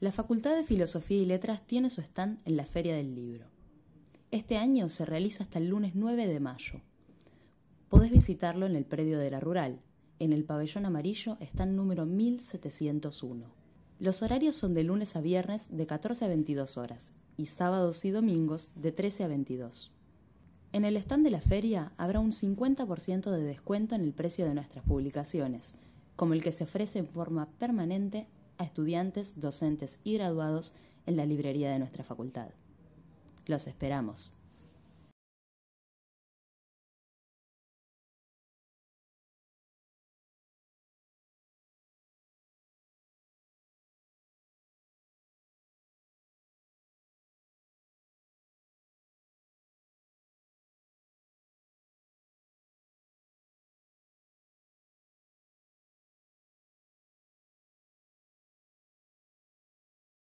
La Facultad de Filosofía y Letras tiene su stand en la Feria del Libro. Este año se realiza hasta el lunes 9 de mayo. Podés visitarlo en el predio de la Rural. En el pabellón amarillo stand número 1701. Los horarios son de lunes a viernes de 14 a 22 horas y sábados y domingos de 13 a 22. En el stand de la feria habrá un 50% de descuento en el precio de nuestras publicaciones, como el que se ofrece en forma permanente a estudiantes, docentes y graduados en la librería de nuestra facultad. Los esperamos.